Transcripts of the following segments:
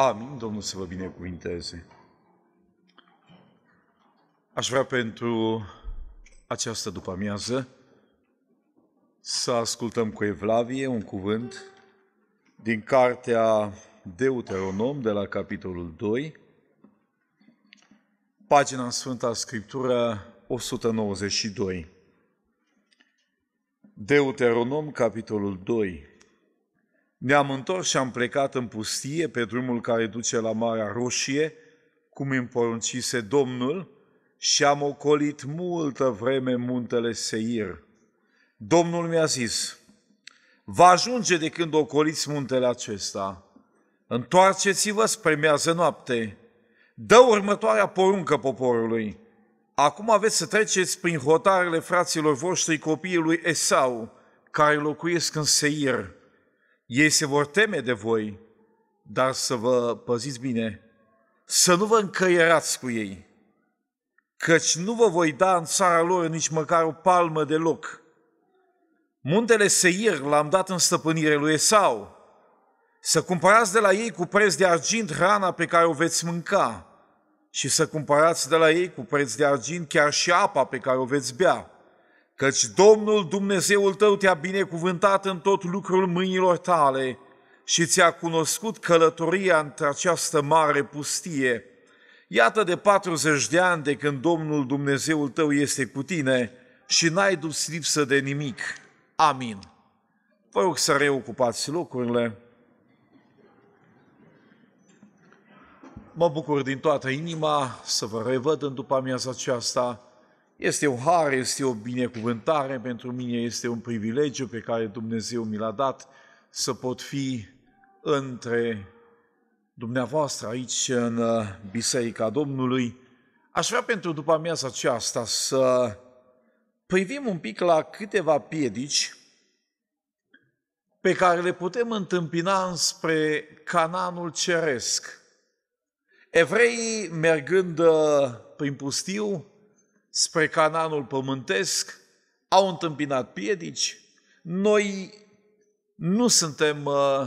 Amin, Domnul să vă binecuvinteze. Aș vrea pentru această după-amiază să ascultăm cu Evlavie un cuvânt din cartea Deuteronom de la capitolul 2, pagina în Sfânta Scriptură 192. Deuteronom, capitolul 2. Ne-am întors și am plecat în pustie pe drumul care duce la Marea Roșie, cum îmi poruncise Domnul, și am ocolit multă vreme muntele Seir. Domnul mi-a zis, va ajunge de când ocoliți muntele acesta. Întoarceți-vă spre mează noapte. Dă următoarea poruncă poporului. Acum aveți să treceți prin hotarele fraților voștri copiii lui Esau, care locuiesc în Seir. Ei se vor teme de voi, dar să vă păziți bine, să nu vă încăierați cu ei, căci nu vă voi da în țara lor nici măcar o palmă de loc. Muntele Seir l-am dat în stăpânire lui Esau, să cumpărați de la ei cu preț de argint hrana pe care o veți mânca și să cumpărați de la ei cu preț de argint chiar și apa pe care o veți bea căci Domnul Dumnezeul tău te-a binecuvântat în tot lucrul mâinilor tale și ți-a cunoscut călătoria între această mare pustie. Iată de 40 de ani de când Domnul Dumnezeul tău este cu tine și n-ai dus lipsă de nimic. Amin. Vă rog să reocupați locurile. Mă bucur din toată inima să vă revăd în după amiaza aceasta este o hare, este o binecuvântare pentru mine, este un privilegiu pe care Dumnezeu mi l-a dat să pot fi între dumneavoastră aici în uh, Biserica Domnului. Aș vrea pentru după amiaza aceasta să privim un pic la câteva piedici pe care le putem întâmpina spre Cananul Ceresc. Evreii, mergând uh, prin pustiu, spre Cananul pământesc, au întâmpinat piedici, noi nu suntem uh,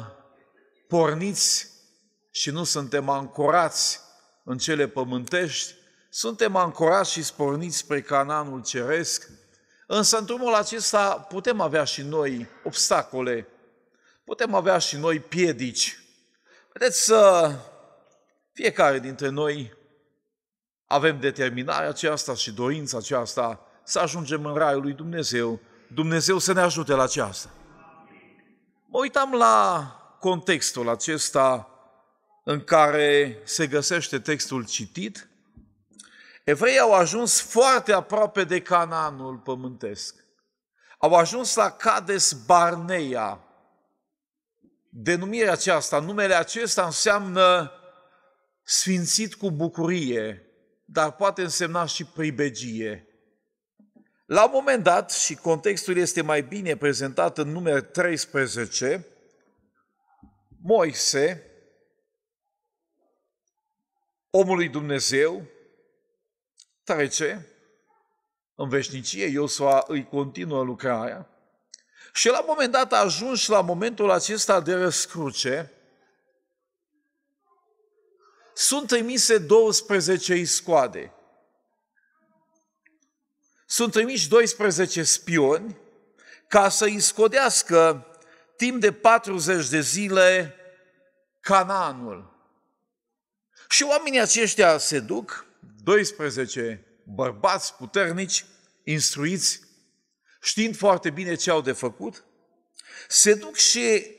porniți și nu suntem ancorați în cele pământești, suntem ancorați și sporniți spre Cananul ceresc, însă în drumul acesta putem avea și noi obstacole, putem avea și noi piedici. Vedeți, uh, fiecare dintre noi avem determinarea aceasta și dorința aceasta să ajungem în Raiul lui Dumnezeu, Dumnezeu să ne ajute la aceasta. Mă uitam la contextul acesta în care se găsește textul citit. Evrei au ajuns foarte aproape de Canaanul pământesc. Au ajuns la Cades Barnea. Denumirea aceasta, numele acesta înseamnă sfințit cu bucurie, dar poate însemna și pribegie. La un moment dat, și contextul este mai bine prezentat în numele 13, Moise, omul lui Dumnezeu, trece în veșnicie, Iosua îi continuă lucrarea, și la un moment dat a ajuns la momentul acesta de răscruce, sunt trimise 12 iscoade. Sunt trimiși 12 spioni ca să iscodească timp de 40 de zile Canaanul. Și oamenii aceștia se duc, 12 bărbați puternici, instruiți, știind foarte bine ce au de făcut, se duc și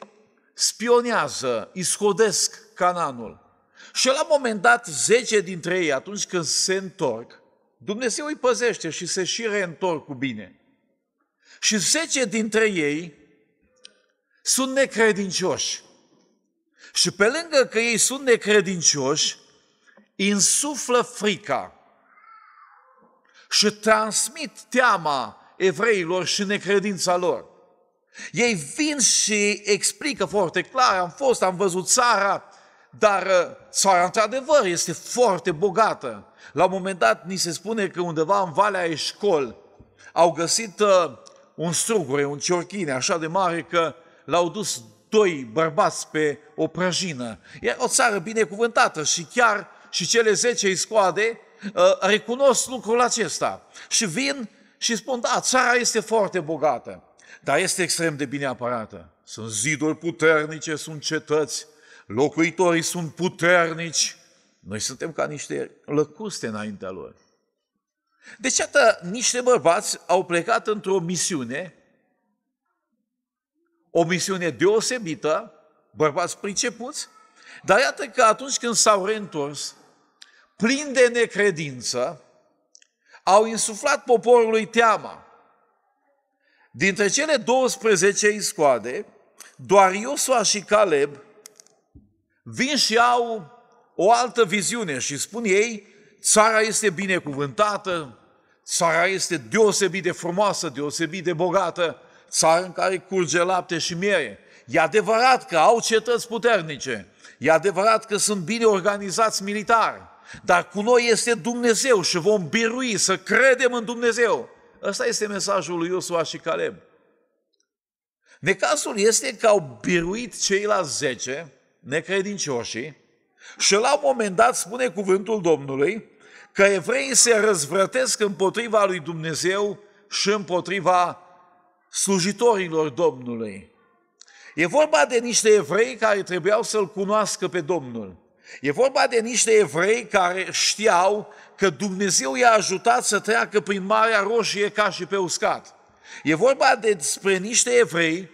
spionează, iscodesc Cananul. Și la un moment dat, zece dintre ei, atunci când se întorc, Dumnezeu îi păzește și se și reîntorc cu bine. Și zece dintre ei sunt necredincioși. Și pe lângă că ei sunt necredincioși, insuflă frica și transmit teama evreilor și necredința lor. Ei vin și explică foarte clar, am fost, am văzut țara, dar țara, uh, într-adevăr, este foarte bogată. La un moment dat, ni se spune că undeva în Valea Eșcol au găsit uh, un strugure, un ciorchine așa de mare că l-au dus doi bărbați pe o prăjină. Era o țară binecuvântată și chiar și cele zece scoade, uh, recunosc lucrul acesta și vin și spun, da, țara este foarte bogată, dar este extrem de bine aparată. Sunt ziduri puternice, sunt cetăți, locuitorii sunt puternici, noi suntem ca niște lăcuste înaintea lor. Deci, iată, niște bărbați au plecat într-o misiune, o misiune deosebită, bărbați pricepuți, dar iată că atunci când s-au reîntors, plin de necredință, au insuflat poporului teama. Dintre cele 12 iscoade, doar Iosua și Caleb vin și au o altă viziune și spun ei, țara este binecuvântată, țara este deosebit de frumoasă, deosebit de bogată, țara în care curge lapte și miere. E adevărat că au cetăți puternice, e adevărat că sunt bine organizați militar, dar cu noi este Dumnezeu și vom birui să credem în Dumnezeu. Ăsta este mesajul lui Iosua și Caleb. Necasul este că au biruit ceilalți zece, necredincioșii, și la un moment dat spune cuvântul Domnului că evreii se răzvrătesc împotriva lui Dumnezeu și împotriva slujitorilor Domnului. E vorba de niște evrei care trebuiau să-L cunoască pe Domnul. E vorba de niște evrei care știau că Dumnezeu i-a ajutat să treacă prin Marea Roșie ca și pe uscat. E vorba despre niște evrei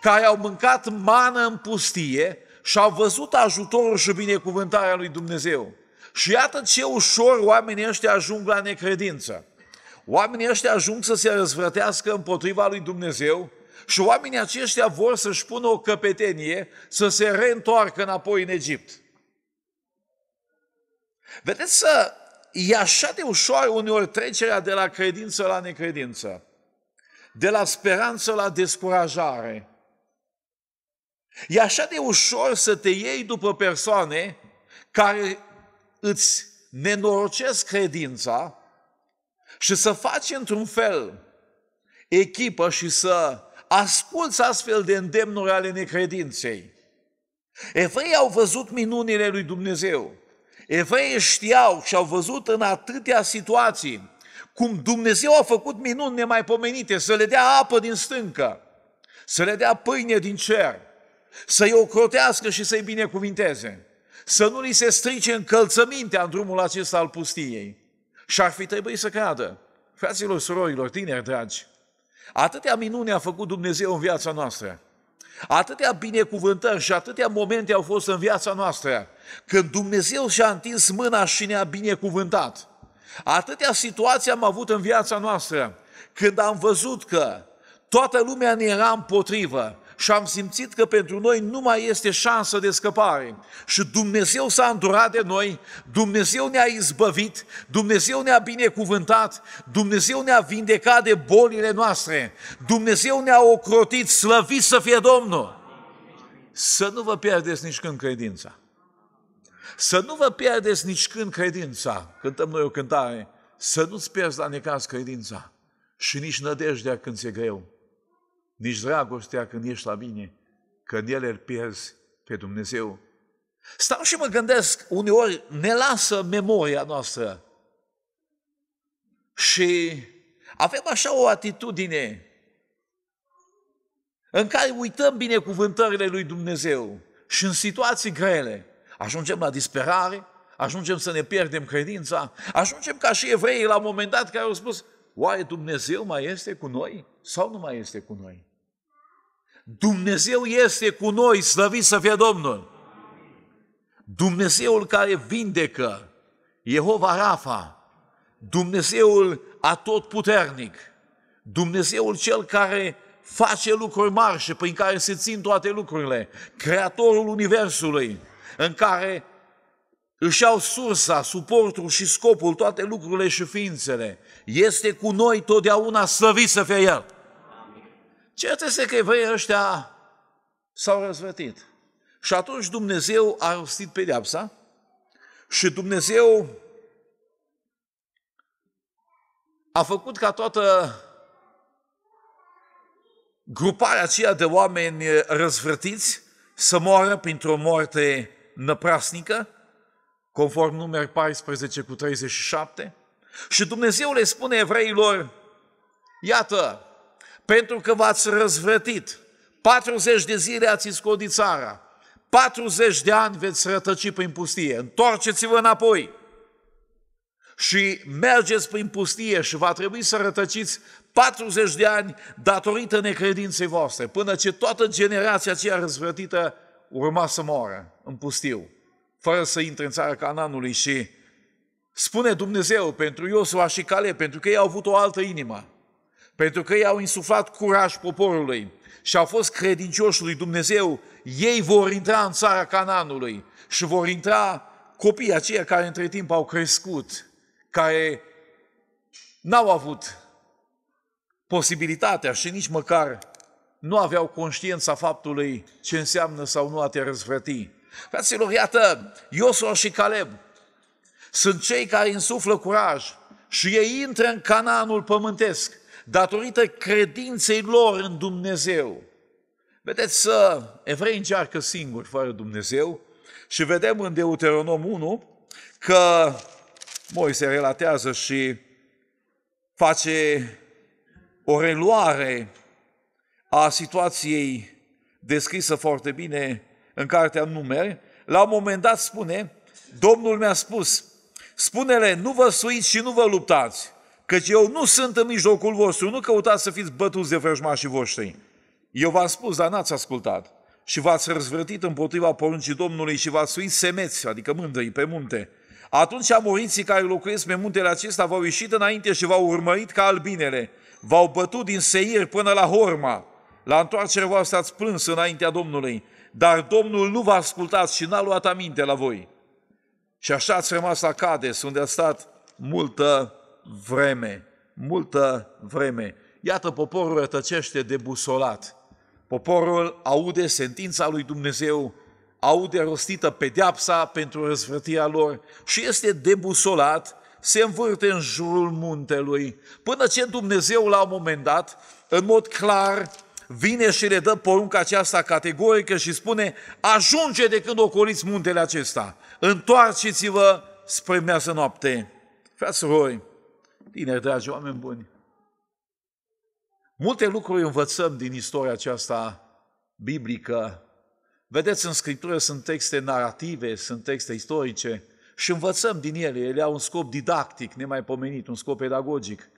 care au mâncat mană în pustie, și au văzut ajutorul și binecuvântarea lui Dumnezeu. Și iată ce ușor oamenii ăștia ajung la necredință. Oamenii ăștia ajung să se răzvrătească împotriva lui Dumnezeu și oamenii aceștia vor să-și pună o căpetenie să se reîntoarcă înapoi în Egipt. Vedeți să e așa de ușor uneori trecerea de la credință la necredință, de la speranță la descurajare – E așa de ușor să te iei după persoane care îți nenorocesc credința și să faci într-un fel echipă și să asculți astfel de îndemnuri ale necredinței. Evrei au văzut minunile lui Dumnezeu. Evrei știau și au văzut în atâtea situații cum Dumnezeu a făcut minuni nemaipomenite, să le dea apă din stâncă, să le dea pâine din cer, să-i ocrotească și să-i binecuvinteze, să nu li se strice încălțămintea în drumul acesta al pustiei. Și ar fi trebuit să creadă, fraților, surorilor, tineri dragi, atâtea minuni a făcut Dumnezeu în viața noastră, atâtea binecuvântări și atâtea momente au fost în viața noastră, când Dumnezeu și-a întins mâna și ne-a binecuvântat. Atâtea situații am avut în viața noastră, când am văzut că toată lumea ne era împotrivă, și am simțit că pentru noi nu mai este șansă de scăpare. Și Dumnezeu s-a îndurat de noi, Dumnezeu ne-a izbăvit, Dumnezeu ne-a binecuvântat, Dumnezeu ne-a vindecat de bolile noastre, Dumnezeu ne-a ocrotit, slăvit să fie Domnul! Să nu vă pierdeți nici când credința. Să nu vă pierdeți nici când credința. Cântăm noi o cântare. Să nu-ți pierzi la necaz credința și nici nădejdea când ți-e greu nici dragostea când ești la mine, că în el îl pierzi pe Dumnezeu. Stau și mă gândesc, uneori ne lasă memoria noastră și avem așa o atitudine în care uităm cuvântările lui Dumnezeu și în situații grele ajungem la disperare, ajungem să ne pierdem credința, ajungem ca și evreii la un moment dat care au spus, oare Dumnezeu mai este cu noi sau nu mai este cu noi? Dumnezeu este cu noi, slăvit să fie Domnul! Dumnezeul care vindecă, Jehova Rafa, Dumnezeul atotputernic, Dumnezeul cel care face lucruri mari și prin care se țin toate lucrurile, Creatorul Universului, în care își au sursa, suportul și scopul, toate lucrurile și ființele. Este cu noi totdeauna slăvit să fie El. Ce este că evreii ăștia s-au răzvătit. Și atunci Dumnezeu a rostit pedeapsa și Dumnezeu a făcut ca toată gruparea aceea de oameni răzvrătiți să moară printr-o moarte năprasnică, conform numeri 14 cu 37. Și Dumnezeu le spune evreilor, iată, pentru că v-ați răzvrătit, 40 de zile ați scodit țara, 40 de ani veți rătăci prin pustie, întoarceți-vă înapoi și mergeți prin pustie și va trebui să rătăciți 40 de ani datorită necredinței voastre, până ce toată generația aceea răzvrătită urma să moară în pustiu fără să intre în țara Cananului și spune Dumnezeu pentru Iosua și Cale, pentru că ei au avut o altă inimă, pentru că ei au insuflat curaj poporului și au fost credincioși lui Dumnezeu, ei vor intra în țara Cananului și vor intra copiii aceia care între timp au crescut, care n-au avut posibilitatea și nici măcar nu aveau conștiința faptului ce înseamnă sau nu a te răzvrăti. Fraților, iată, Iosua și Caleb sunt cei care insuflă curaj și ei intră în Canaanul pământesc datorită credinței lor în Dumnezeu. Vedeți, să evrei încearcă singuri fără Dumnezeu și vedem în Deuteronom 1 că Moise relatează și face o reluare a situației descrisă foarte bine în cartea numeri, la un moment dat spune, Domnul mi-a spus, spune-le, nu vă suiți și nu vă luptați, căci eu nu sunt în mijlocul vostru, nu căutați să fiți bătuți de vrăjmașii voștri. Eu v-am spus, dar n-ați ascultat. Și v-ați răzvrătit împotriva poruncii Domnului și v-ați suit semeți, adică mândrii, pe munte. Atunci amoriții care locuiesc pe muntele acesta v-au ieșit înainte și v-au urmărit ca albinele. V-au bătut din Seir până la Horma. La întoarcere voastră ați plâns înaintea Domnului dar Domnul nu v-a ascultat și n-a luat aminte la voi. Și așa ați rămas la Cades, unde a stat multă vreme, multă vreme. Iată, poporul rătăcește debusolat. Poporul aude sentința lui Dumnezeu, aude rostită pedeapsa pentru răzvrătirea lor și este debusolat, se învârte în jurul muntelui, până ce Dumnezeu la un moment dat, în mod clar, vine și le dă porunca aceasta categorică și spune, ajunge de când ocoliți muntele acesta, întoarceți-vă spre mează noapte. Frați roi, tineri dragi, oameni buni, multe lucruri învățăm din istoria aceasta biblică. Vedeți, în Scriptură sunt texte narrative, sunt texte istorice și învățăm din ele. Ele au un scop didactic, nemaipomenit, un scop pedagogic.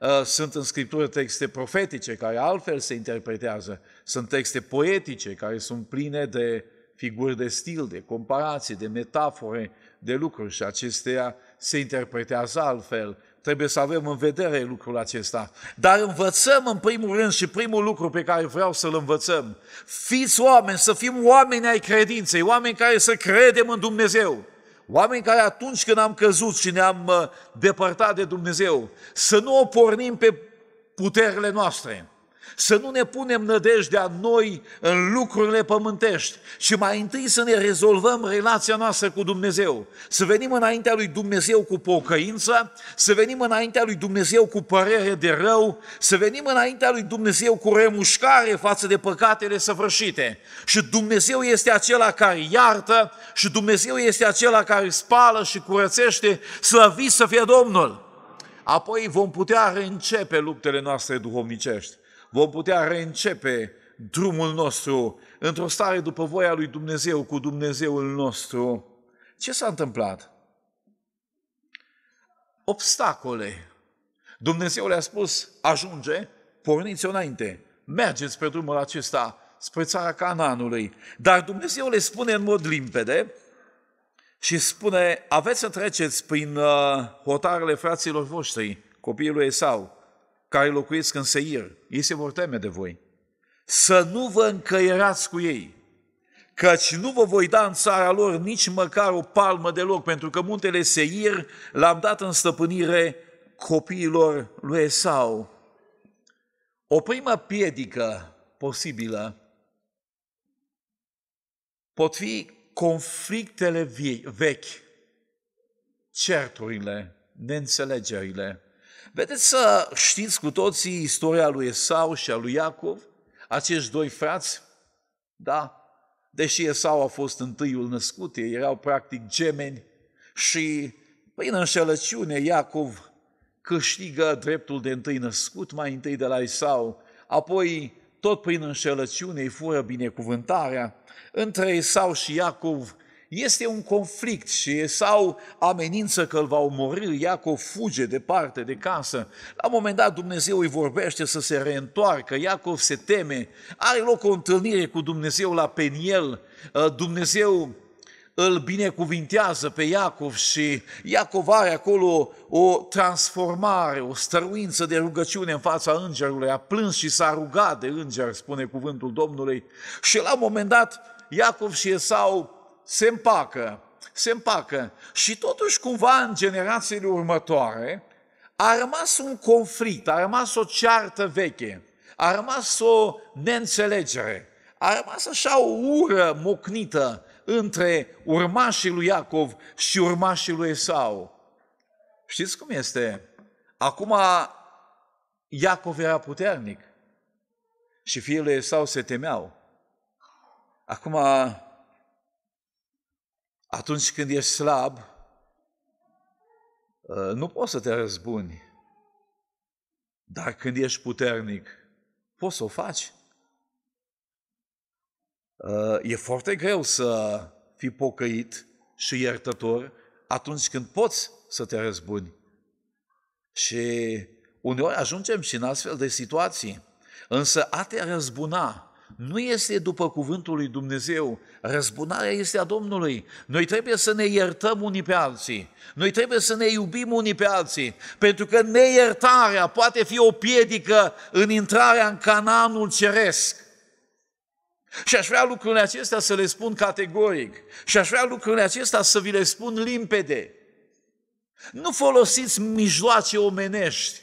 Uh, sunt în Scriptură texte profetice care altfel se interpretează, sunt texte poetice care sunt pline de figuri de stil, de comparații, de metafore, de lucruri și acestea se interpretează altfel. Trebuie să avem în vedere lucrul acesta. Dar învățăm în primul rând și primul lucru pe care vreau să-l învățăm. Fiți oameni, să fim oameni ai credinței, oameni care să credem în Dumnezeu. Oameni care atunci când am căzut și ne-am uh, depărtat de Dumnezeu, să nu o pornim pe puterile noastre, să nu ne punem nădejdea noi în lucrurile pământești, ci mai întâi să ne rezolvăm relația noastră cu Dumnezeu. Să venim înaintea lui Dumnezeu cu pocăință, să venim înaintea lui Dumnezeu cu părere de rău, să venim înaintea lui Dumnezeu cu remușcare față de păcatele săvârșite. Și Dumnezeu este acela care iartă și Dumnezeu este acela care spală și curățește, slăvit să fie Domnul! Apoi vom putea reîncepe luptele noastre duhovnicești vom putea reîncepe drumul nostru într-o stare după voia lui Dumnezeu cu Dumnezeul nostru. Ce s-a întâmplat? Obstacole. Dumnezeu le-a spus, ajunge, porniți înainte, mergeți pe drumul acesta spre țara Cananului. Dar Dumnezeu le spune în mod limpede și spune, aveți să treceți prin uh, hotarele fraților voștri, copiii lui Esau, care locuiesc în Seir, ei se vor teme de voi, să nu vă încăierați cu ei, căci nu vă voi da în țara lor nici măcar o palmă de loc, pentru că muntele Seir l-am dat în stăpânire copiilor lui Esau. O primă piedică posibilă pot fi conflictele vechi, certurile, neînțelegerile, Vedeți să știți cu toții istoria lui Esau și a lui Iacov, acești doi frați, da? Deși Esau a fost întâiul născut, ei erau practic gemeni și prin înșelăciune Iacov câștigă dreptul de întâi născut, mai întâi de la Esau, apoi tot prin înșelăciune îi fură binecuvântarea. Între Esau și Iacov este un conflict și sau amenință că îl va omorâ, Iacov fuge departe de casă. La un moment dat Dumnezeu îi vorbește să se reîntoarcă, Iacov se teme, are loc o întâlnire cu Dumnezeu la Peniel, uh, Dumnezeu îl binecuvintează pe Iacov și Iacov are acolo o transformare, o stăruință de rugăciune în fața îngerului. A plâns și s-a rugat de înger, spune cuvântul Domnului. Și la un moment dat, Iacov și Esau se împacă, se împacă. Și totuși, cumva, în generațiile următoare, a rămas un conflict, a rămas o ceartă veche, a rămas o neînțelegere, a rămas așa o ură mocnită între urmașii lui Iacov și urmașii lui Esau. Știți cum este? Acum Iacov era puternic și fiile lui Esau se temeau. Acum atunci când ești slab, ă, nu poți să te răzbuni. Dar când ești puternic, poți să o faci. Ă, e foarte greu să fii pocăit și iertător atunci când poți să te răzbuni. Și uneori ajungem și în astfel de situații. Însă a te răzbuna nu este după cuvântul lui Dumnezeu. Răzbunarea este a Domnului. Noi trebuie să ne iertăm unii pe alții. Noi trebuie să ne iubim unii pe alții. Pentru că neiertarea poate fi o piedică în intrarea în cananul ceresc. Și aș vrea lucrurile acestea să le spun categoric. Și aș vrea lucrurile acestea să vi le spun limpede. Nu folosiți mijloace omenești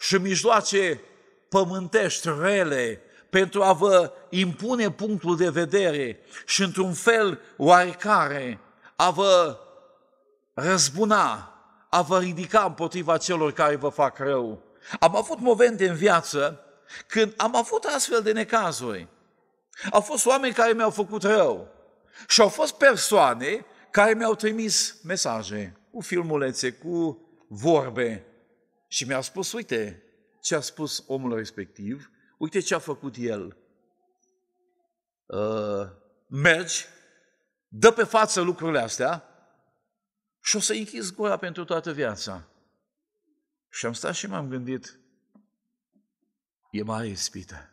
și mijloace pământești rele pentru a vă impune punctul de vedere și într-un fel oarecare a vă răzbuna, a vă ridica împotriva celor care vă fac rău. Am avut momente în viață când am avut astfel de necazuri. Au fost oameni care mi-au făcut rău și au fost persoane care mi-au trimis mesaje cu filmulețe, cu vorbe și mi-au spus, uite ce a spus omul respectiv Uite ce a făcut el. Uh, mergi, dă pe față lucrurile astea și o să închizi gura pentru toată viața. Și am stat și m-am gândit, e mare ispită.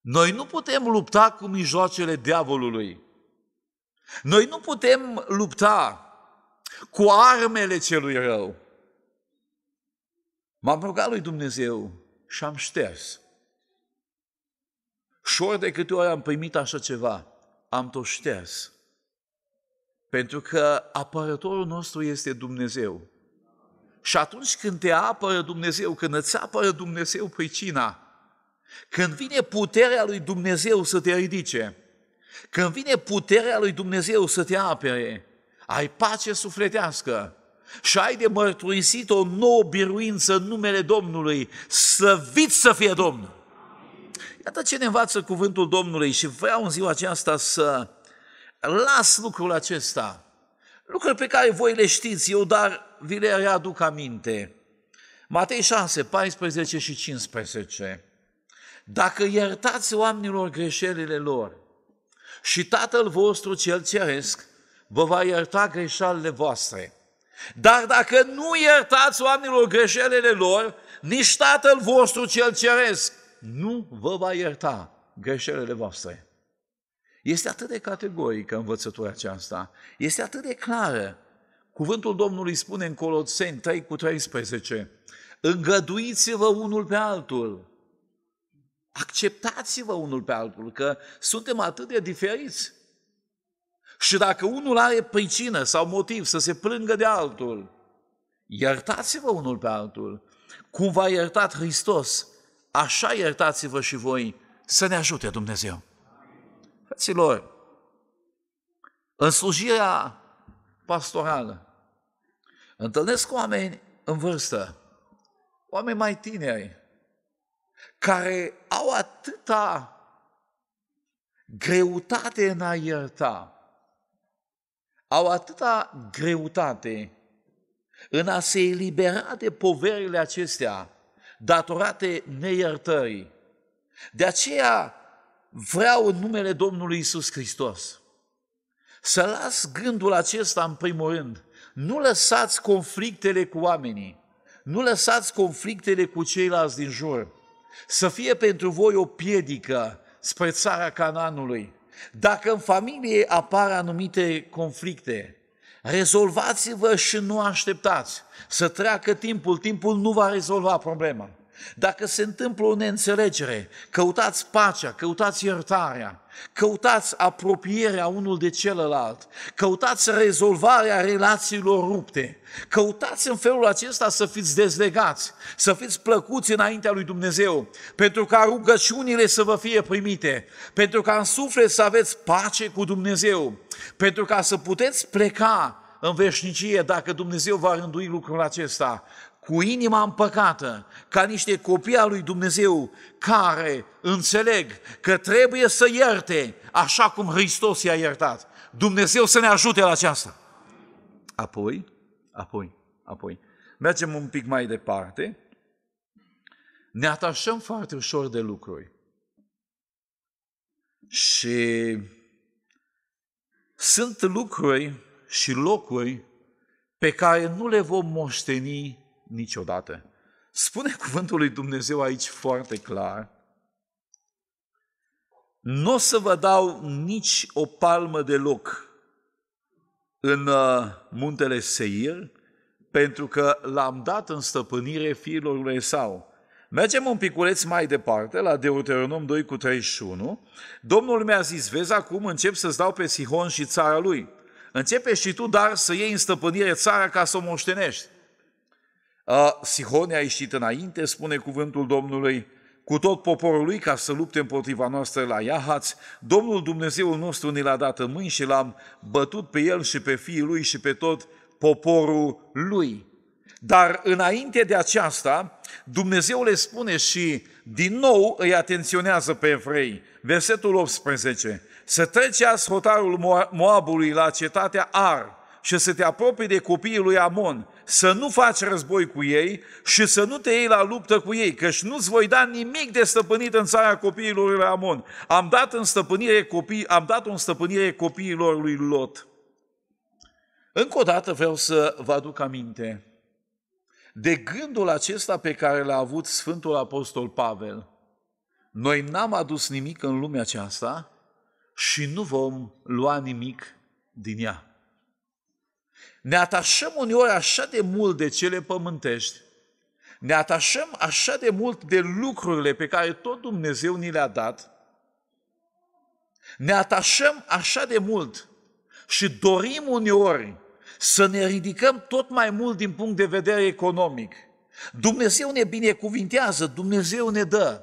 Noi nu putem lupta cu mijloacele diavolului. Noi nu putem lupta cu armele celui rău. M-am rugat lui Dumnezeu și am șters. Și ori de câte ori am primit așa ceva, am tot șters. Pentru că apărătorul nostru este Dumnezeu. Și atunci când te apără Dumnezeu, când îți apără Dumnezeu pricina, când vine puterea lui Dumnezeu să te ridice, când vine puterea lui Dumnezeu să te apere, ai pace sufletească, și ai de mărturisit o nouă biruință în numele Domnului. Slăvit să fie Domnul! Iată ce ne învață cuvântul Domnului și vreau în ziua aceasta să las lucrul acesta. Lucruri pe care voi le știți, eu dar vi le readuc aminte. Matei 6, 14 și 15. Dacă iertați oamenilor greșelile lor și Tatăl vostru cel ceresc vă va ierta greșelile voastre. Dar dacă nu iertați oamenilor greșelile lor, nici Tatăl vostru cel ceresc nu vă va ierta greșelile voastre. Este atât de categorică învățătura aceasta, este atât de clară. Cuvântul Domnului spune în Coloseni 3 cu 13, îngăduiți-vă unul pe altul, acceptați-vă unul pe altul, că suntem atât de diferiți. Și dacă unul are pricină sau motiv să se plângă de altul, iertați-vă unul pe altul. Cum v-a iertat Hristos, așa iertați-vă și voi să ne ajute Dumnezeu. Fraților, în slujirea pastorală, întâlnesc oameni în vârstă, oameni mai tineri, care au atâta greutate în a ierta, au atâta greutate în a se elibera de poverile acestea datorate neiertării. De aceea vreau în numele Domnului Isus Hristos să las gândul acesta în primul rând. Nu lăsați conflictele cu oamenii, nu lăsați conflictele cu ceilalți din jur. Să fie pentru voi o piedică spre țara Cananului, dacă în familie apar anumite conflicte, rezolvați-vă și nu așteptați să treacă timpul. Timpul nu va rezolva problema. Dacă se întâmplă o neînțelegere, căutați pacea, căutați iertarea, căutați apropierea unul de celălalt, căutați rezolvarea relațiilor rupte, căutați în felul acesta să fiți dezlegați, să fiți plăcuți înaintea lui Dumnezeu, pentru ca rugăciunile să vă fie primite, pentru ca în suflet să aveți pace cu Dumnezeu, pentru ca să puteți pleca în veșnicie, dacă Dumnezeu va rândui lucrul acesta, cu inima împăcată, ca niște copii al lui Dumnezeu care înțeleg că trebuie să ierte așa cum Hristos i-a iertat. Dumnezeu să ne ajute la aceasta. Apoi, apoi, apoi. Mergem un pic mai departe. Ne atașăm foarte ușor de lucruri. Și sunt lucruri și locuri pe care nu le vom moșteni niciodată. Spune cuvântul lui Dumnezeu aici foarte clar. Nu o să vă dau nici o palmă de loc în uh, muntele Seir, pentru că l-am dat în stăpânire fiilor lui Esau. Mergem un piculeț mai departe, la Deuteronom 2 cu 31. Domnul mi-a zis, vezi acum încep să-ți dau pe Sihon și țara lui. Începe și tu, dar să iei în stăpânire țara ca să o moștenești. Sihone a ieșit înainte, spune cuvântul Domnului, cu tot poporul lui ca să lupte împotriva noastră la Iahaț. Domnul Dumnezeul nostru ne l-a dat în mâini și l-am bătut pe el și pe fiii lui și pe tot poporul lui. Dar înainte de aceasta, Dumnezeu le spune și din nou îi atenționează pe evrei. Versetul 18. Să treceați hotarul Moabului la cetatea Ar și să te apropii de copiii lui Amon, să nu faci război cu ei și să nu te iei la luptă cu ei, căci nu-ți voi da nimic de stăpânit în țara copiilor lui Amon. Am dat în stăpânire copii, am dat în stăpânire copiilor lui Lot. Încă o dată vreau să vă aduc aminte de gândul acesta pe care l-a avut Sfântul Apostol Pavel. Noi n-am adus nimic în lumea aceasta și nu vom lua nimic din ea. Ne atașăm uneori așa de mult de cele pământești, ne atașăm așa de mult de lucrurile pe care tot Dumnezeu ni le-a dat, ne atașăm așa de mult și dorim uneori să ne ridicăm tot mai mult din punct de vedere economic. Dumnezeu ne binecuvintează, Dumnezeu ne dă,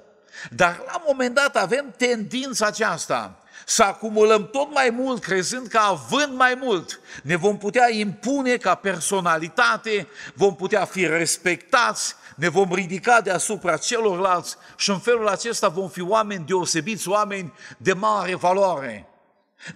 dar la un moment dat avem tendința aceasta – să acumulăm tot mai mult, crezând că având mai mult, ne vom putea impune ca personalitate, vom putea fi respectați, ne vom ridica deasupra celorlalți și în felul acesta vom fi oameni deosebiți, oameni de mare valoare.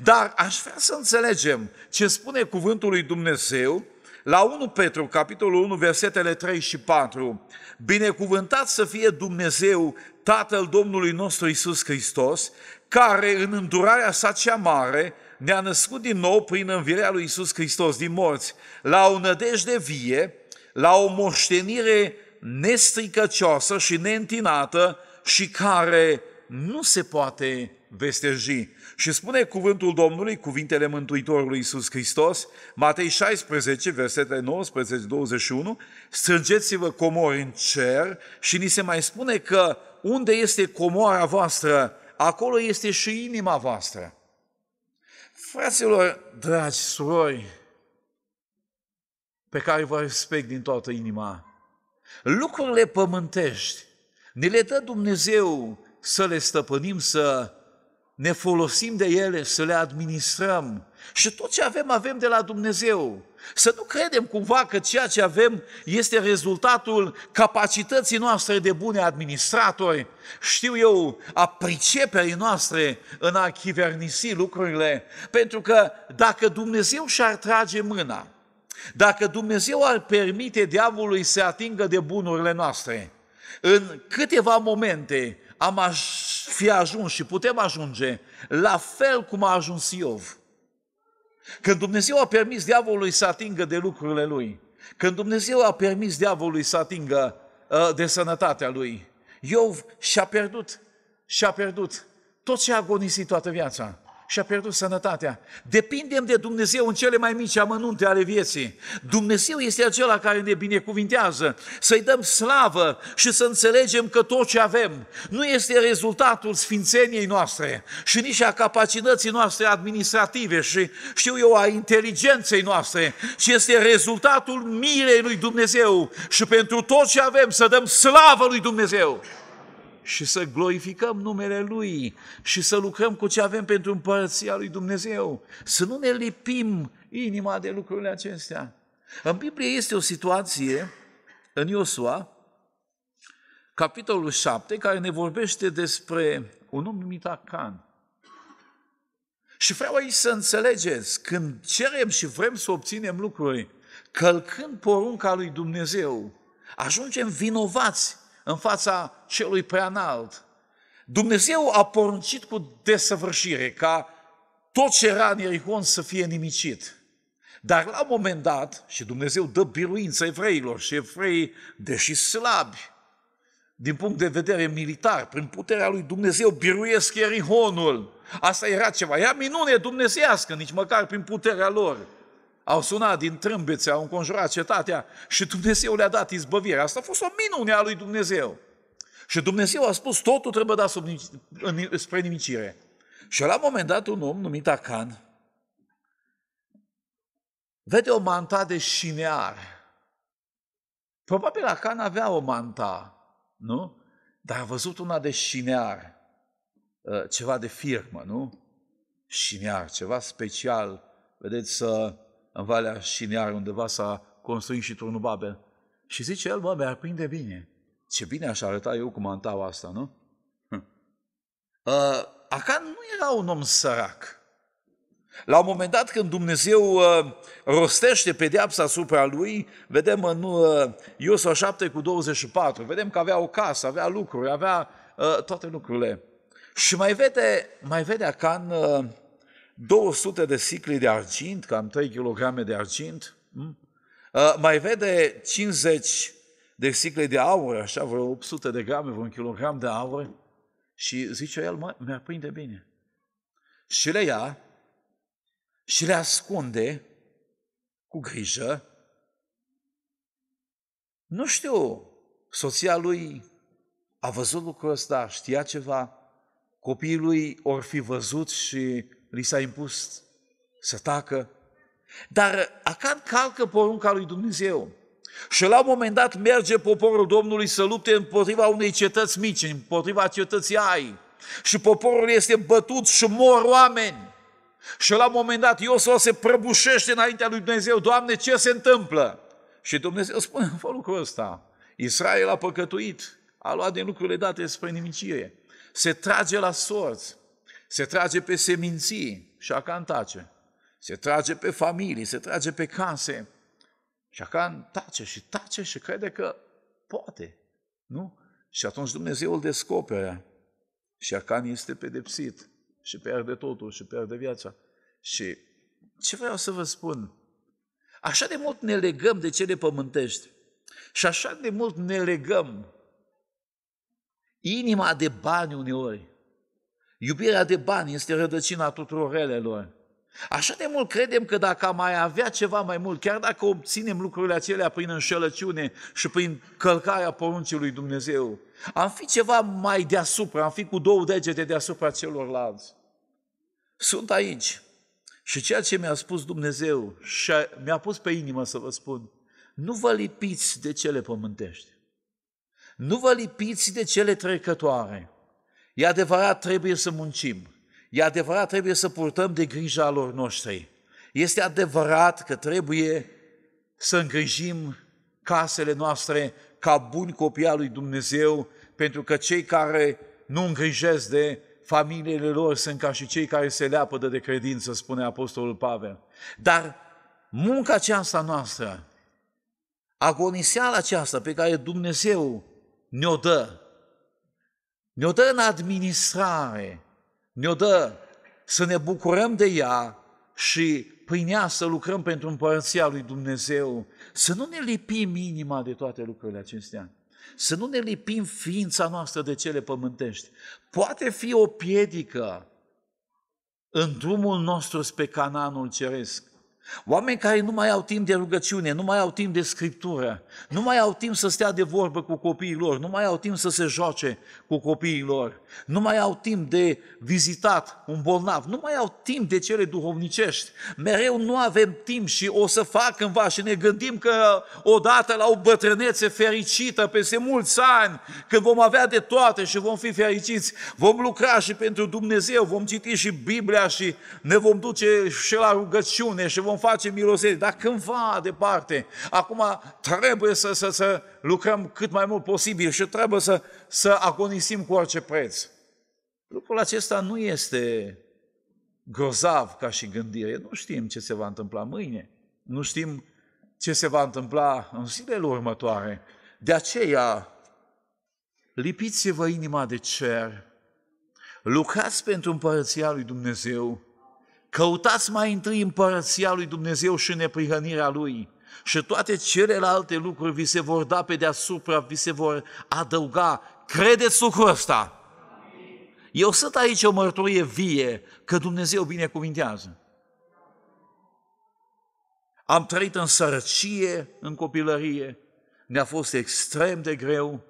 Dar aș vrea să înțelegem ce spune cuvântul lui Dumnezeu la 1 Petru, capitolul 1, versetele 3 și 4. Binecuvântat să fie Dumnezeu, Tatăl Domnului nostru Isus Hristos, care, în îndurarea sa cea mare, ne-a născut din nou prin învierea lui Isus Hristos din morți, la o nădejde vie, la o moștenire nestricăcioasă și neîntinată și care nu se poate vesteji. Și spune cuvântul Domnului, cuvintele Mântuitorului Iisus Hristos, Matei 16, versetele 19-21, strângeți-vă comori în cer și ni se mai spune că unde este comoara voastră, acolo este și inima voastră. Fraților, dragi surori, pe care vă respect din toată inima, lucrurile pământești ne le dă Dumnezeu să le stăpânim, să ne folosim de ele, să le administrăm. Și tot ce avem, avem de la Dumnezeu. Să nu credem cumva că ceea ce avem este rezultatul capacității noastre de bune administratori, știu eu, a priceperii noastre în a chivernisi lucrurile, pentru că dacă Dumnezeu și-ar trage mâna, dacă Dumnezeu ar permite diavolului să atingă de bunurile noastre, în câteva momente am aș fi ajuns și putem ajunge la fel cum a ajuns Iov. Când Dumnezeu a permis diavolului să atingă de lucrurile lui, când Dumnezeu a permis diavolului să atingă uh, de sănătatea lui, Iov și-a pierdut, și-a pierdut tot ce a agonisit toată viața și a pierdut sănătatea. Depindem de Dumnezeu în cele mai mici amănunte ale vieții. Dumnezeu este acela care ne binecuvintează, să-i dăm slavă și să înțelegem că tot ce avem nu este rezultatul sfințeniei noastre și nici a capacității noastre administrative și, știu eu, a inteligenței noastre, ci este rezultatul mirei lui Dumnezeu și pentru tot ce avem să dăm slavă lui Dumnezeu și să glorificăm numele Lui și să lucrăm cu ce avem pentru împărăția Lui Dumnezeu. Să nu ne lipim inima de lucrurile acestea. În Biblie este o situație, în Iosua, capitolul 7, care ne vorbește despre un om numit Acan. Și vreau aici să înțelegeți, când cerem și vrem să obținem lucruri, călcând porunca lui Dumnezeu, ajungem vinovați în fața celui prea înalt. Dumnezeu a poruncit cu desăvârșire ca tot ce era în Ierihon să fie nimicit. Dar la un moment dat, și Dumnezeu dă biruință evreilor și evrei, deși slabi, din punct de vedere militar, prin puterea lui Dumnezeu, biruiesc Ierihonul. Asta era ceva. Era minune dumnezească, nici măcar prin puterea lor au sunat din trâmbețe, au înconjurat cetatea și Dumnezeu le-a dat izbăvirea. Asta a fost o minune a lui Dumnezeu. Și Dumnezeu a spus, totul trebuie dat sub, în, spre nimicire. Și la un moment dat un om numit Acan vede o manta de șinear. Probabil Acan avea o manta, nu? Dar a văzut una de șinear, uh, ceva de firmă, nu? Șinear, ceva special, vedeți, să uh, în Valea Șinear, undeva s-a construit și turnul Babel. Și zice el, mă, mi-ar prinde bine. Ce bine aș arăta eu cu mantaua asta, nu? Hm. Uh, ă, Acan nu era un om sărac. La un moment dat, când Dumnezeu uh, rostește pedeapsa asupra lui, vedem în uh, Iosua 7 cu 24, vedem că avea o casă, avea lucruri, avea uh, toate lucrurile. Și mai vede, mai vede Acan uh, 200 de sicli de argint, cam 3 kg de argint, mm? uh, mai vede 50 de sicle de aur, așa vreo 800 de grame, vreo un kilogram de aur, și zice el, mă, mi-ar prinde bine. Și le ia și le ascunde cu grijă. Nu știu, soția lui a văzut lucrul ăsta, știa ceva, copiii lui or fi văzut și li s-a impus să tacă, dar Acan calcă porunca lui Dumnezeu. Și la un moment dat merge poporul Domnului să lupte împotriva unei cetăți mici, împotriva cetății Ai. Și poporul este bătut și mor oameni. Și la un moment dat Iosua se prăbușește înaintea lui Dumnezeu. Doamne, ce se întâmplă? Și Dumnezeu spune, fă lucrul ăsta. Israel a păcătuit, a luat din lucrurile date spre nimicie. Se trage la sorți se trage pe seminții și Acan tace. Se trage pe familii, se trage pe case. Și Acan tace și tace și crede că poate. Nu? Și atunci Dumnezeu îl descoperă. Și Acan este pedepsit și pierde totul și pierde viața. Și ce vreau să vă spun? Așa de mult ne legăm de cele pământești și așa de mult ne legăm inima de bani uneori. Iubirea de bani este rădăcina tuturor relelor. Așa de mult credem că dacă am mai avea ceva mai mult, chiar dacă obținem lucrurile acelea prin înșelăciune și prin călcarea poruncii lui Dumnezeu, am fi ceva mai deasupra, am fi cu două degete deasupra celorlalți. Sunt aici și ceea ce mi-a spus Dumnezeu și mi-a pus pe inimă să vă spun, nu vă lipiți de cele pământești, nu vă lipiți de cele trecătoare, E adevărat, trebuie să muncim. E adevărat, trebuie să purtăm de grijă alor noștri. Este adevărat că trebuie să îngrijim casele noastre ca buni copii al lui Dumnezeu, pentru că cei care nu îngrijesc de familiile lor sunt ca și cei care se leapă de credință, spune Apostolul Pavel. Dar munca aceasta noastră, agoniseala aceasta pe care Dumnezeu ne-o dă, ne-o dă în administrare, ne-o dă să ne bucurăm de ea și prin ea să lucrăm pentru împărăția lui Dumnezeu, să nu ne lipim inima de toate lucrurile acestea, să nu ne lipim ființa noastră de cele pământești. Poate fi o piedică în drumul nostru spre Cananul Ceresc, Oameni care nu mai au timp de rugăciune, nu mai au timp de scriptură, nu mai au timp să stea de vorbă cu copiii lor, nu mai au timp să se joace cu copiii lor, nu mai au timp de vizitat un bolnav, nu mai au timp de cele duhovnicești. Mereu nu avem timp și o să fac cândva și ne gândim că odată la o bătrânețe fericită, peste mulți ani, când vom avea de toate și vom fi fericiți, vom lucra și pentru Dumnezeu, vom citi și Biblia și ne vom duce și la rugăciune și vom vom face miloseri, dar cândva departe. Acum trebuie să, să, să lucrăm cât mai mult posibil și trebuie să, să agonisim cu orice preț. Lucrul acesta nu este grozav ca și gândire. Nu știm ce se va întâmpla mâine. Nu știm ce se va întâmpla în zilele următoare. De aceea, lipiți-vă inima de cer, lucrați pentru împărăția lui Dumnezeu, Căutați mai întâi împărăția lui Dumnezeu și neprihănirea Lui și toate celelalte lucruri vi se vor da pe deasupra, vi se vor adăuga. Credeți lucrul ăsta! Eu sunt aici o mărturie vie că Dumnezeu binecuvintează. Am trăit în sărăcie în copilărie, ne-a fost extrem de greu,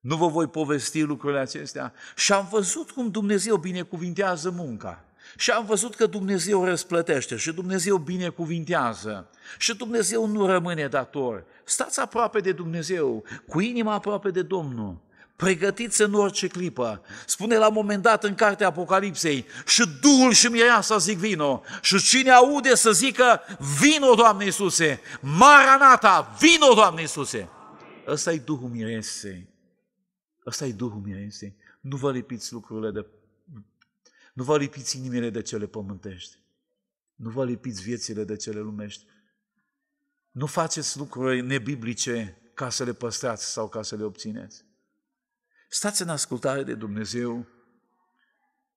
nu vă voi povesti lucrurile acestea. Și am văzut cum Dumnezeu binecuvintează munca. Și am văzut că Dumnezeu răsplătește și Dumnezeu binecuvintează și Dumnezeu nu rămâne dator. Stați aproape de Dumnezeu, cu inima aproape de Domnul, pregătiți în orice clipă. Spune la un moment dat în cartea Apocalipsei, și Duhul și Mireasa zic vino, și cine aude să zică, vino Doamne Iisuse, Maranata, vino Doamne Iisuse. Ăsta i Duhul Miresei. Ăsta i Duhul Miresei. Nu vă lipiți lucrurile de nu vă lipiți inimile de cele pământești. Nu vă lipiți viețile de cele lumești. Nu faceți lucruri nebiblice ca să le păstrați sau ca să le obțineți. Stați în ascultare de Dumnezeu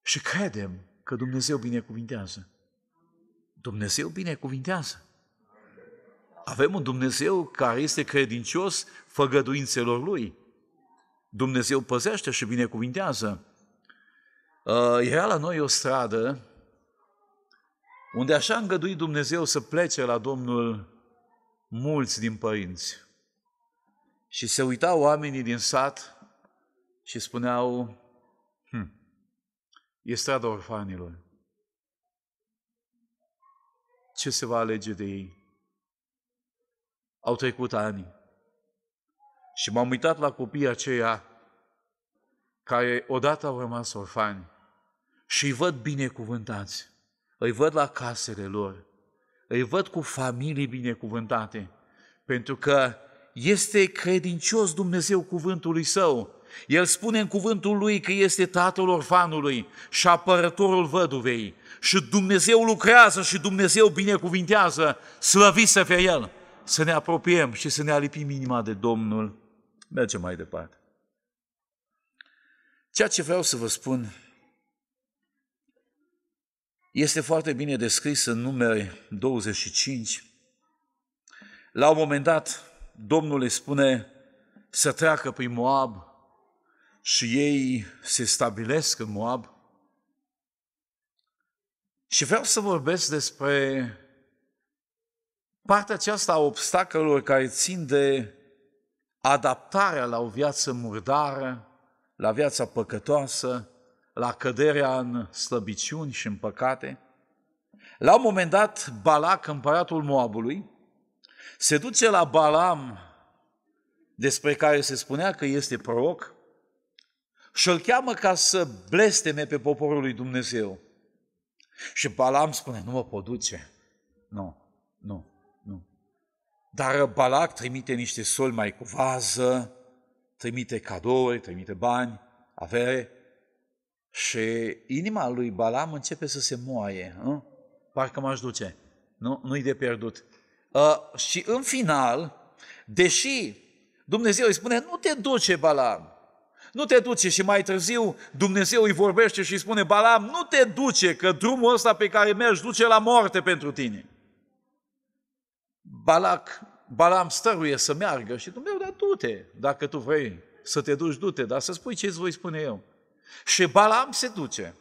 și credem că Dumnezeu binecuvintează. Dumnezeu binecuvintează. Avem un Dumnezeu care este credincios făgăduințelor Lui. Dumnezeu păzește și binecuvintează. Uh, era la noi o stradă unde așa a îngăduit Dumnezeu să plece la Domnul mulți din părinți. Și se uitau oamenii din sat și spuneau, hm, e strada orfanilor. Ce se va alege de ei? Au trecut ani. Și m-am uitat la copiii aceia care odată au rămas orfani și îi văd binecuvântați, îi văd la casele lor, îi văd cu familii binecuvântate, pentru că este credincios Dumnezeu cuvântului Său. El spune în cuvântul Lui că este tatăl orfanului și apărătorul văduvei și Dumnezeu lucrează și Dumnezeu binecuvintează, slăvit să fie El, să ne apropiem și să ne alipim inima de Domnul. Mergem mai departe. Ceea ce vreau să vă spun este foarte bine descris în numere 25. La un moment dat, Domnul îi spune să treacă prin Moab și ei se stabilesc în Moab. Și vreau să vorbesc despre partea aceasta a obstacolelor care țin de adaptarea la o viață murdară, la viața păcătoasă, la căderea în slăbiciuni și în păcate. La un moment dat, Balac, împăratul Moabului, se duce la Balam, despre care se spunea că este proroc, și îl cheamă ca să blesteme pe poporul lui Dumnezeu. Și Balam spune, nu mă pot duce. Nu, nu, nu. Dar Balac trimite niște soli mai cu vază, trimite cadouri, trimite bani, avere, și inima lui Balam începe să se moaie. Nu? Hm? Parcă m-aș duce. Nu? Nu-i de pierdut. Uh, și în final, deși Dumnezeu îi spune, nu te duce Balam, nu te duce și mai târziu Dumnezeu îi vorbește și îi spune, Balam, nu te duce că drumul ăsta pe care mergi duce la moarte pentru tine. Balac, Balam stăruie să meargă și Dumnezeu, dar du-te, dacă tu vrei să te duci, du-te, dar să spui ce îți voi spune eu. Și Balam se duce.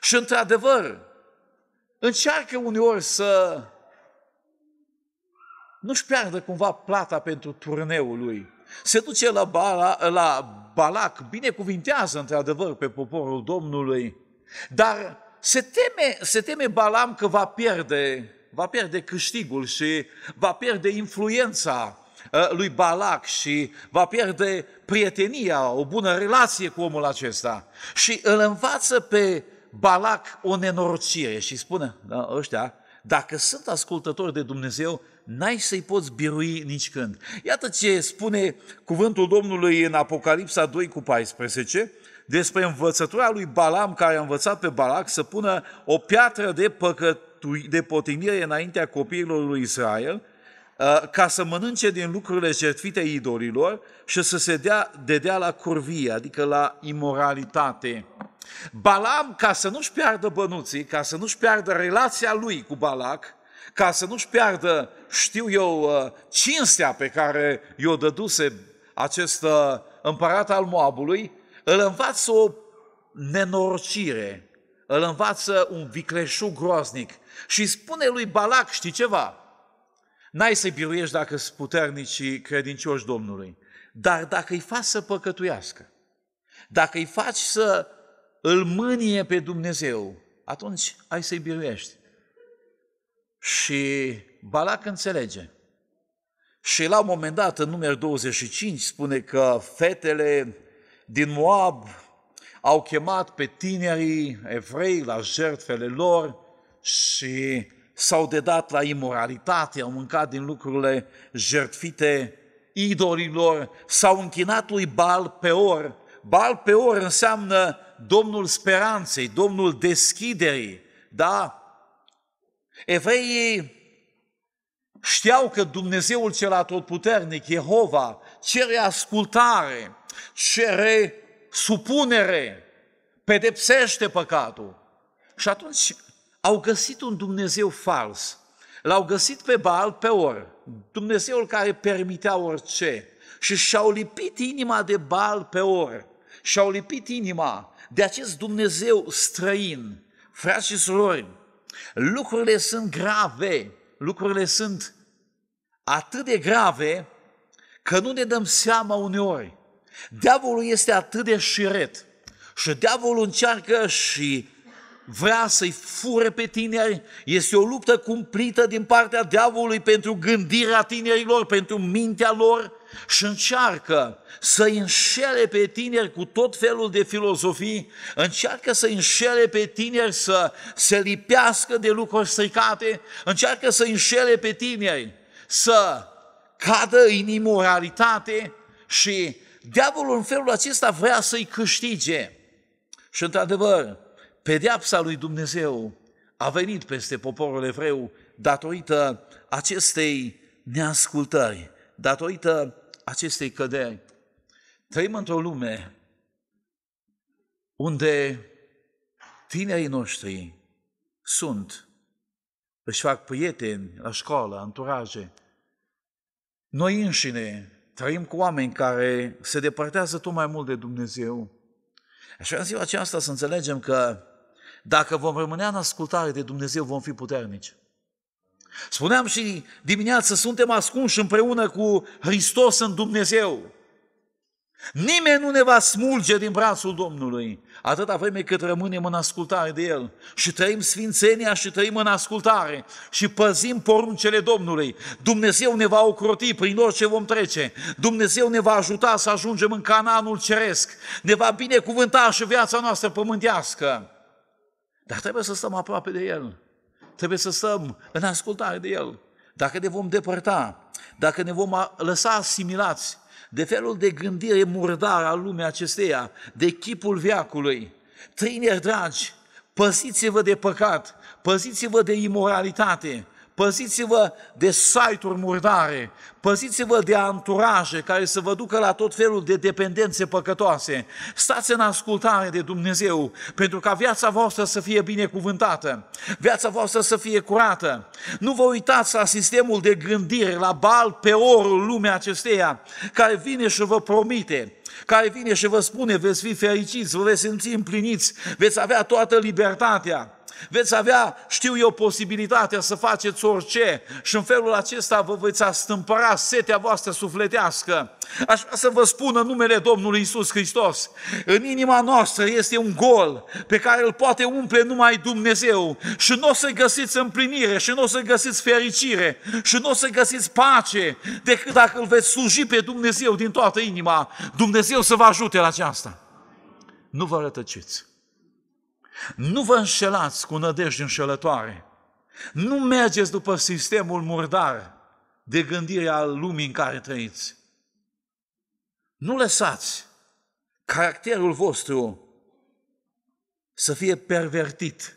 Și într-adevăr, încearcă uneori să nu-și piardă cumva plata pentru turneul lui. Se duce la, Bala, la Balac, binecuvintează într-adevăr pe poporul Domnului, dar se teme, se teme Balam că va pierde, va pierde câștigul și va pierde influența Ă, lui Balac și va pierde prietenia, o bună relație cu omul acesta. Și îl învață pe Balac o nenorocire și spune, da, ăștia, dacă sunt ascultători de Dumnezeu, n-ai să-i poți birui nicicând. Iată ce spune cuvântul Domnului în Apocalipsa 2 cu 14, despre învățătura lui Balam care a învățat pe Balac să pună o piatră de, păcătui, de potimire înaintea copiilor lui Israel – Uh, ca să mănânce din lucrurile jertfite idolilor și să se dea, dedea la curvie, adică la imoralitate. Balam, ca să nu-și piardă bănuții, ca să nu-și piardă relația lui cu Balac, ca să nu-și piardă, știu eu, uh, cinstea pe care i-o dăduse acest uh, împărat al Moabului, îl învață o nenorocire, îl învață un vicleșu groaznic și spune lui Balac, știi ceva, N-ai să-i biruiești dacă sunt și credincioși Domnului. Dar dacă îi faci să păcătuiască, dacă îi faci să îl mânie pe Dumnezeu, atunci ai să-i biruiești. Și Balac înțelege. Și la un moment dat, în numărul 25, spune că fetele din Moab au chemat pe tinerii evrei la jertfele lor și s-au dedat la imoralitate, au mâncat din lucrurile jertfite idolilor, s-au închinat lui Bal Peor. Bal Peor înseamnă Domnul speranței, Domnul deschiderii, da? Evreii știau că Dumnezeul cel atotputernic, Jehova, cere ascultare, cere supunere, pedepsește păcatul. Și atunci au găsit un Dumnezeu fals. L-au găsit pe Baal pe or, Dumnezeul care permitea orice. Și și-au lipit inima de Baal pe or. Și-au lipit inima de acest Dumnezeu străin. Frați și surori, lucrurile sunt grave, lucrurile sunt atât de grave că nu ne dăm seama uneori. Diavolul este atât de șiret și diavolul încearcă și vrea să-i fure pe tineri, este o luptă cumplită din partea diavolului pentru gândirea tinerilor, pentru mintea lor și încearcă să înșele pe tineri cu tot felul de filozofii, încearcă să înșele pe tineri să se lipească de lucruri stricate, încearcă să înșele pe tineri să cadă în imoralitate și diavolul în felul acesta vrea să-i câștige. Și într-adevăr, pedeapsa lui Dumnezeu a venit peste poporul evreu datorită acestei neascultări, datorită acestei căderi. Trăim într-o lume unde tinerii noștri sunt, își fac prieteni la școală, anturaje. Noi înșine trăim cu oameni care se depărtează tot mai mult de Dumnezeu. Aș vrea în ziua aceasta să înțelegem că dacă vom rămâne în ascultare de Dumnezeu, vom fi puternici. Spuneam și dimineață, suntem ascunși împreună cu Hristos în Dumnezeu. Nimeni nu ne va smulge din brațul Domnului, atâta vreme cât rămânem în ascultare de El și trăim sfințenia și trăim în ascultare și păzim poruncele Domnului. Dumnezeu ne va ocroti prin orice vom trece, Dumnezeu ne va ajuta să ajungem în cananul ceresc, ne va binecuvânta și viața noastră pământească. Dar trebuie să stăm aproape de El. Trebuie să stăm în ascultare de El. Dacă ne vom depărta, dacă ne vom lăsa asimilați de felul de gândire murdară a lumii acesteia, de chipul viacului, trineri dragi, păziți-vă de păcat, păziți-vă de imoralitate, păziți-vă de site-uri murdare, păziți-vă de anturaje care să vă ducă la tot felul de dependențe păcătoase. Stați în ascultare de Dumnezeu, pentru ca viața voastră să fie binecuvântată, viața voastră să fie curată. Nu vă uitați la sistemul de gândire, la bal pe orul lumea acesteia, care vine și vă promite care vine și vă spune, veți fi fericiți, vă veți simți împliniți, veți avea toată libertatea veți avea, știu eu, posibilitatea să faceți orice și în felul acesta vă veți astâmpăra setea voastră sufletească. Aș vrea să vă spun în numele Domnului Isus Hristos, în inima noastră este un gol pe care îl poate umple numai Dumnezeu și nu o să găsiți împlinire și nu o să găsiți fericire și nu o să găsiți pace decât dacă îl veți sluji pe Dumnezeu din toată inima. Dumnezeu să vă ajute la aceasta. Nu vă rătăciți. Nu vă înșelați cu nădejde înșelătoare. Nu mergeți după sistemul murdar de gândire al lumii în care trăiți. Nu lăsați caracterul vostru să fie pervertit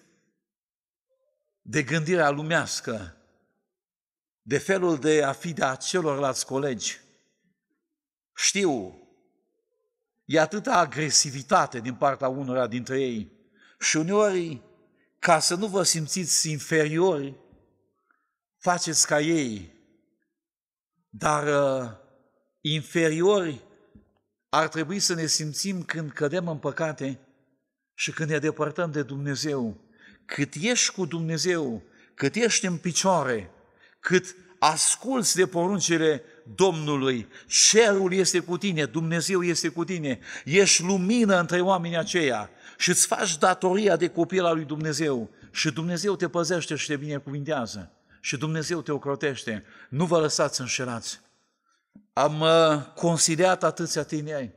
de gândirea lumească, de felul de a fi de acelorlalți colegi. Știu, e atâta agresivitate din partea unora dintre ei, și uneori, ca să nu vă simțiți inferiori, faceți ca ei. Dar uh, inferiori ar trebui să ne simțim când cădem în păcate și când ne depărtăm de Dumnezeu. Cât ești cu Dumnezeu, cât ești în picioare, cât asculți de poruncile Domnului, cerul este cu tine, Dumnezeu este cu tine, ești lumină între oamenii aceia, și îți faci datoria de copil al lui Dumnezeu și Dumnezeu te păzește și te binecuvintează și Dumnezeu te ocrotește. Nu vă lăsați înșelați. Am uh, considerat atâția tineri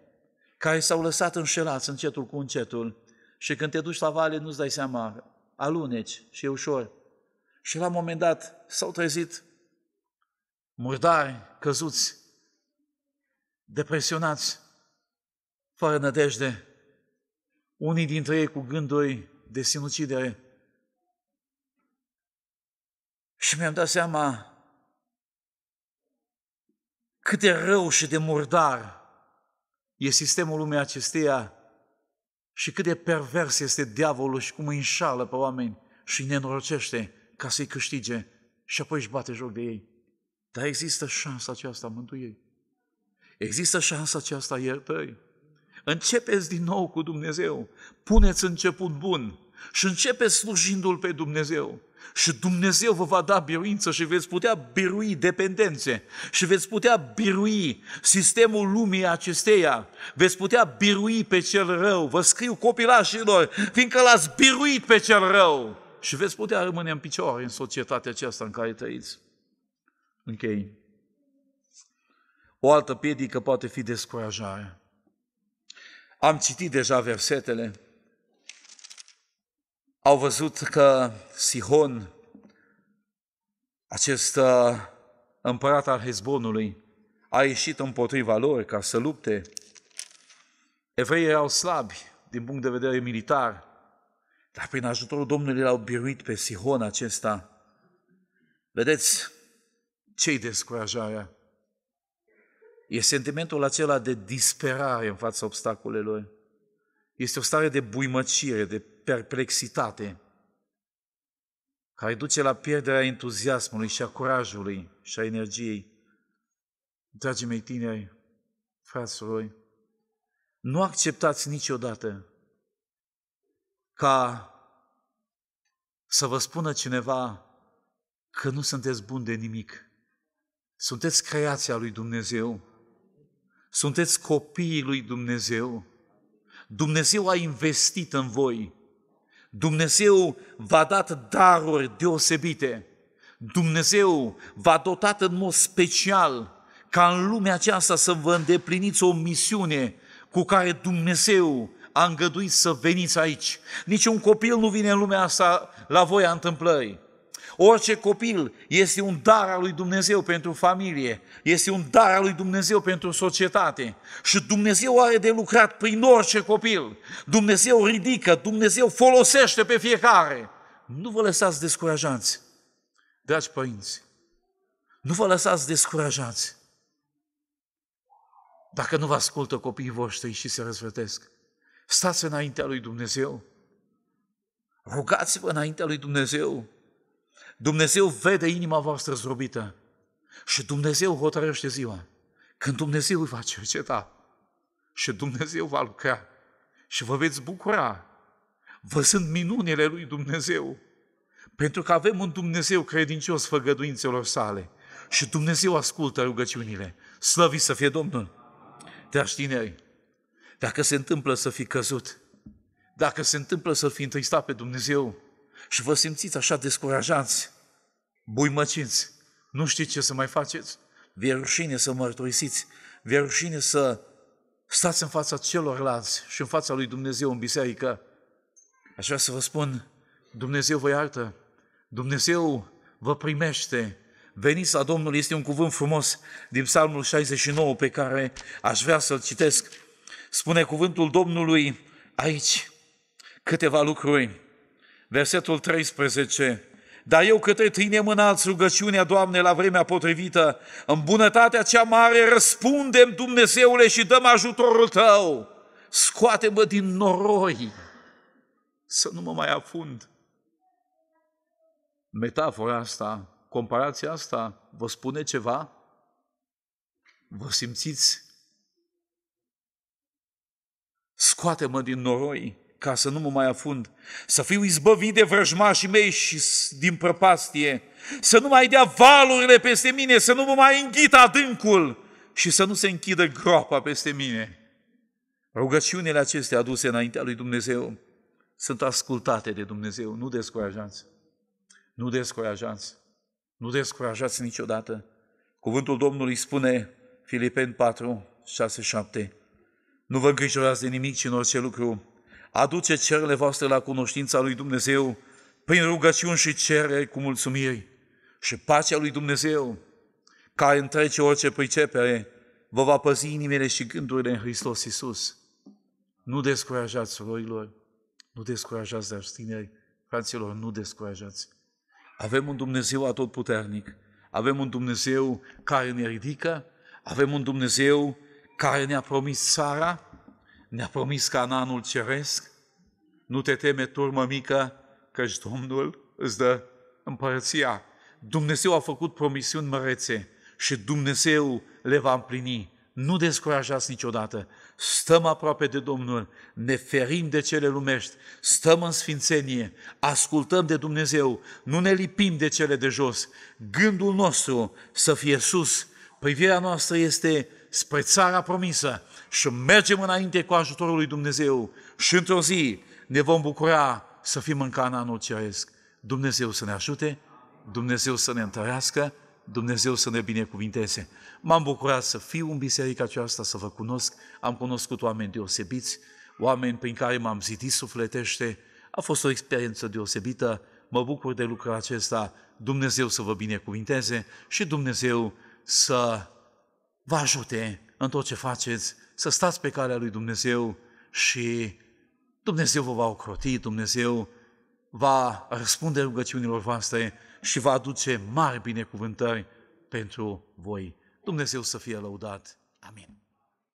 care s-au lăsat înșelați încetul cu încetul și când te duci la vale nu-ți dai seama, aluneci și e ușor. Și la un moment dat s-au trezit murdari, căzuți, depresionați, fără nădejde, unii dintre ei cu gânduri de sinucidere. Și mi-am dat seama cât de rău și de murdar e sistemul lumii acesteia și cât de pervers este diavolul și cum îi înșală pe oameni și îi nenorocește ca să-i câștige și apoi își bate joc de ei. Dar există șansa aceasta mântuirii. Există șansa aceasta iertării. Începeți din nou cu Dumnezeu. Puneți început bun și începeți slujindu-L pe Dumnezeu. Și Dumnezeu vă va da biruință și veți putea birui dependențe și veți putea birui sistemul lumii acesteia, veți putea birui pe cel rău. Vă scriu copilașilor, fiindcă l-ați biruit pe cel rău și veți putea rămâne în picioare în societatea aceasta în care trăiți. Închei. Okay. O altă piedică poate fi descurajarea. Am citit deja versetele, au văzut că Sihon, acest uh, împărat al Hezbonului, a ieșit împotriva lor ca să lupte. Evreii erau slabi din punct de vedere militar, dar prin ajutorul Domnului l-au biruit pe Sihon acesta. Vedeți ce-i descurajarea? E sentimentul acela de disperare în fața obstacolelor. Este o stare de buimăcire, de perplexitate, care duce la pierderea entuziasmului și a curajului și a energiei. Dragii mei tineri, fraților, nu acceptați niciodată ca să vă spună cineva că nu sunteți buni de nimic. Sunteți creația lui Dumnezeu. Sunteți copiii lui Dumnezeu. Dumnezeu a investit în voi. Dumnezeu v-a dat daruri deosebite. Dumnezeu v-a dotat în mod special ca în lumea aceasta să vă îndepliniți o misiune cu care Dumnezeu a îngăduit să veniți aici. Nici un copil nu vine în lumea asta la voia întâmplării. Orice copil este un dar al lui Dumnezeu pentru familie, este un dar al lui Dumnezeu pentru societate. Și Dumnezeu are de lucrat prin orice copil. Dumnezeu ridică, Dumnezeu folosește pe fiecare. Nu vă lăsați descurajați, dragi părinți. Nu vă lăsați descurajați. Dacă nu vă ascultă copiii voștri și se răzvătesc, stați înaintea lui Dumnezeu. Rugați-vă înaintea lui Dumnezeu Dumnezeu vede inima voastră zdrobită și Dumnezeu hotărăște ziua. Când Dumnezeu îi va cerceta și Dumnezeu va lucra și vă veți bucura văzând minunile lui Dumnezeu. Pentru că avem un Dumnezeu credincios făgăduințelor sale și Dumnezeu ascultă rugăciunile. Slăvi să fie Domnul! Te aștineri! dacă se întâmplă să fi căzut, dacă se întâmplă să fi întristat pe Dumnezeu, și vă simțiți așa descurajați, buimăcinți, nu știți ce să mai faceți, vi rușine să mărturisiți, vi rușine să stați în fața celorlalți și în fața lui Dumnezeu în biserică. Aș vrea să vă spun, Dumnezeu vă iartă, Dumnezeu vă primește, veniți la Domnul este un cuvânt frumos din Psalmul 69 pe care aș vrea să-l citesc. Spune cuvântul Domnului aici câteva lucruri versetul 13. Dar eu către tine mânați rugăciunea, Doamne, la vremea potrivită. În bunătatea cea mare răspundem, Dumnezeule, și dăm ajutorul Tău. Scoate-mă din noroi, să nu mă mai afund. Metafora asta, comparația asta, vă spune ceva? Vă simțiți? Scoate-mă din noroi ca să nu mă mai afund, să fiu izbăvit de vrăjmașii mei și din prăpastie, să nu mai dea valurile peste mine, să nu mă mai înghită adâncul și să nu se închidă groapa peste mine. Rugăciunile acestea aduse înaintea lui Dumnezeu sunt ascultate de Dumnezeu, nu descurajați. Nu descurajați. Nu descurajați niciodată. Cuvântul Domnului spune Filipeni 4, 6, 7. Nu vă îngrijorați de nimic, ci în orice lucru, aduce cerele voastre la cunoștința lui Dumnezeu prin rugăciuni și cereri cu mulțumiri. Și pacea lui Dumnezeu, care întrece orice pricepere, vă va păzi inimile și gândurile în Hristos Iisus. Nu descurajați roilor, nu descurajați, dar tineri, fraților, nu descurajați. Avem un Dumnezeu atotputernic, avem un Dumnezeu care ne ridică, avem un Dumnezeu care ne-a promis țara, ne-a promis Cananul Ceresc, nu te teme, turmă mică, căci Domnul îți dă împărăția. Dumnezeu a făcut promisiuni mărețe și Dumnezeu le va împlini. Nu descurajați niciodată. Stăm aproape de Domnul, ne ferim de cele lumești, stăm în sfințenie, ascultăm de Dumnezeu, nu ne lipim de cele de jos. Gândul nostru să fie sus, privirea noastră este spre țara promisă și mergem înainte cu ajutorul lui Dumnezeu și într-o zi ne vom bucura să fim în cananul Ceresc. Dumnezeu să ne ajute, Dumnezeu să ne întărească, Dumnezeu să ne binecuvinteze. M-am bucurat să fiu în biserica aceasta, să vă cunosc. Am cunoscut oameni deosebiți, oameni prin care m-am zidit sufletește. A fost o experiență deosebită. Mă bucur de lucrul acesta. Dumnezeu să vă binecuvinteze și Dumnezeu să vă ajute în tot ce faceți, să stați pe calea lui Dumnezeu și Dumnezeu vă va ocroti, Dumnezeu va răspunde rugăciunilor voastre și va aduce mari binecuvântări pentru voi. Dumnezeu să fie lăudat. Amin.